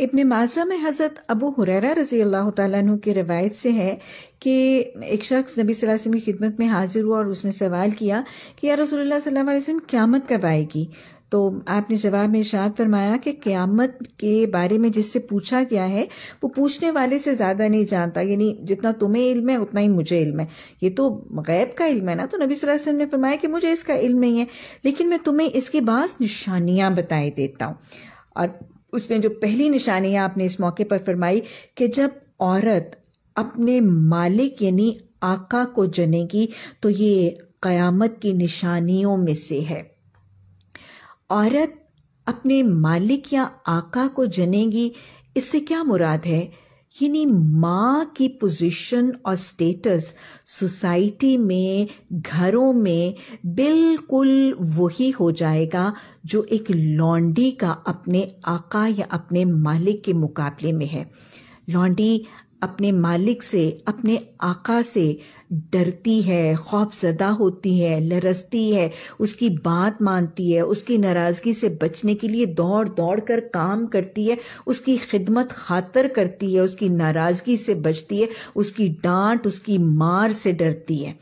इबन माजा में हज़रत अबू हुररा रज़ी अल्लाह तु की रवायत से है कि एक शख्स नबी वसल्लम की खिदमत में हाजिर हुआ और उसने सवाल किया कि या रसोल्ला क़्यामत कब आएगी तो आपने जवाब में इशाद फरमाया कि क़्यामत के बारे में जिससे पूछा गया है वो पूछने वाले से ज़्यादा नहीं जानता यानी जितना तुम्हें इल्म है उतना ही मुझे इल्म है ये तो गैब का इल्म है ना तो नबी सल्लल्लाहु अलैहि वसल्लम ने फरमाया कि मुझे इसका इल्म नहीं है लेकिन मैं तुम्हें इसके बाद निशानियाँ बताए देता हूँ और उसमें जो पहली निशानी है आपने इस मौके पर फरमाई कि जब औरत अपने मालिक यानी आका को जनेगी तो ये क़यामत की निशानियों में से है औरत अपने मालिक या आका को जनेगी इससे क्या मुराद है यानी माँ की पोजीशन और स्टेटस सोसाइटी में घरों में बिल्कुल वही हो जाएगा जो एक लॉन्डी का अपने आका या अपने मालिक के मुकाबले में है लॉन्डी अपने मालिक से अपने आका से डरती है खौफजदा होती है लरसती है उसकी बात मानती है उसकी नाराज़गी से बचने के लिए दौड़ दौड़ कर काम करती है उसकी खिदमत खातर करती है उसकी नाराज़गी से बचती है उसकी डांट उसकी मार से डरती है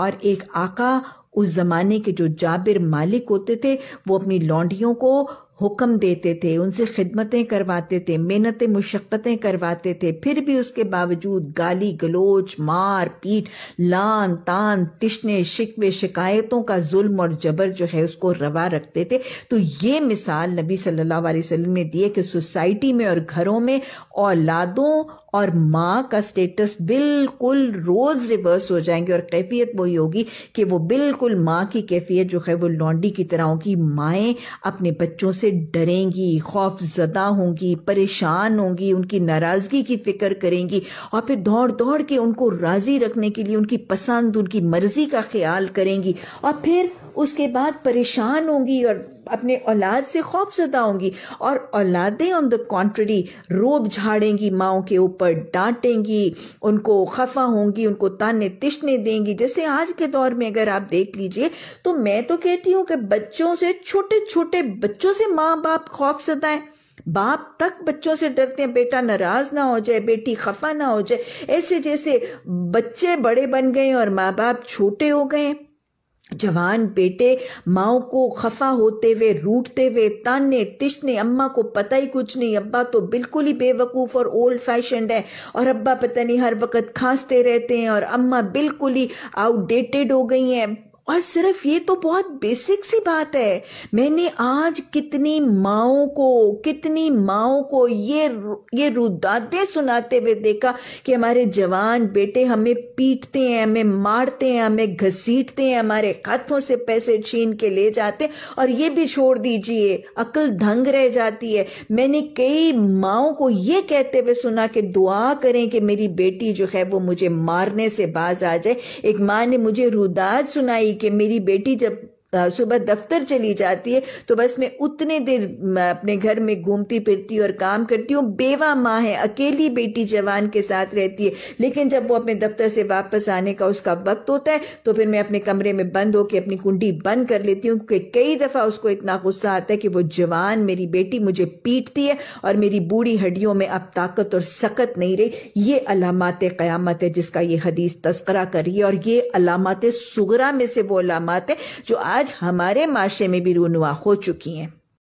और एक आका उस ज़माने के जो जाबिर मालिक होते थे वो अपनी लौंडियों को हुक्म देते थे उनसे खिदमतें करवाते थे मेहनत मुशक्क़तें करवाते थे फिर भी उसके बावजूद गाली गलोच मार पीट लान तान तिश्ने शिकवे शिकायतों का जुल्म और जबर जो है उसको रवा रखते थे तो ये मिसाल नबी सल्लल्लाहु अलैहि वसल्लम ने दी है कि सोसाइटी में और घरों में औलादों और माँ का स्टेटस बिल्कुल रोज़ रिवर्स हो जाएंगे और कैफियत वही होगी कि वो बिल्कुल माँ की कैफियत जो है वो लॉन्डी की तरह होगी माएँ अपने बच्चों से से डरेंगी खौफ ज़दा होंगी परेशान होंगी उनकी नाराज़गी की फ़िक्र करेंगी और फिर दौड़ दौड़ के उनको राज़ी रखने के लिए उनकी पसंद उनकी मर्ज़ी का ख्याल करेंगी और फिर उसके बाद परेशान होंगी और अपने औलाद से खौफ ज़दा होंगी और औलादें ऑन द कॉन्ट्ररी रोब झाड़ेंगी माओ के ऊपर डांटेंगी उनको खफा होंगी उनको ताने तिशने देंगी जैसे आज के दौर में अगर आप देख लीजिए तो मैं तो कहती हूँ कि बच्चों से छोटे छोटे बच्चों से माँ बाप खौफ ज़दा है बाप तक बच्चों से डरते हैं बेटा नाराज ना हो जाए बेटी खफा ना हो जाए ऐसे जैसे बच्चे बड़े बन गए और माँ बाप छोटे हो गए जवान बेटे माओ को खफा होते हुए रूटते हुए ताने तिश्ने अम्मा को पता ही कुछ नहीं अब्बा तो बिल्कुल ही बेवकूफ़ और ओल्ड फैशन है और अब्बा पता नहीं हर वक्त खांसते रहते हैं और अम्मा बिल्कुल ही आउटडेटेड हो गई हैं और सिर्फ ये तो बहुत बेसिक सी बात है मैंने आज कितनी माओ को कितनी माओ को ये ये रुदाते सुनाते हुए देखा कि हमारे जवान बेटे हमें पीटते हैं हमें मारते हैं हमें घसीटते हैं हमारे हाथों से पैसे छीन के ले जाते और ये भी छोड़ दीजिए अकल धंग रह जाती है मैंने कई माओ को ये कहते हुए सुना कि दुआ करें कि मेरी बेटी जो है वो मुझे मारने से बाज आ जाए एक माँ ने मुझे रुदाज सुनाई कि मेरी बेटी जब सुबह दफ्तर चली जाती है तो बस मैं उतने देर अपने घर में घूमती फिरती और काम करती हूँ बेवा माँ है अकेली बेटी जवान के साथ रहती है लेकिन जब वो अपने दफ्तर से वापस आने का उसका वक्त होता है तो फिर मैं अपने कमरे में बंद होकर अपनी कुंडी बंद कर लेती हूँ क्योंकि कई दफ़ा उसको इतना गुस्सा आता है कि वो जवान मेरी बेटी मुझे पीटती है और मेरी बूढ़ी हड्डियों में अब ताकत और सकत नहीं रही ये अलामत क़्यामत है जिसका ये हदीस तस्करा करी है और ये अलामत सुगरा में से वो अलामत है जो आज आज हमारे माशरे में भी रूनुआ हो चुकी हैं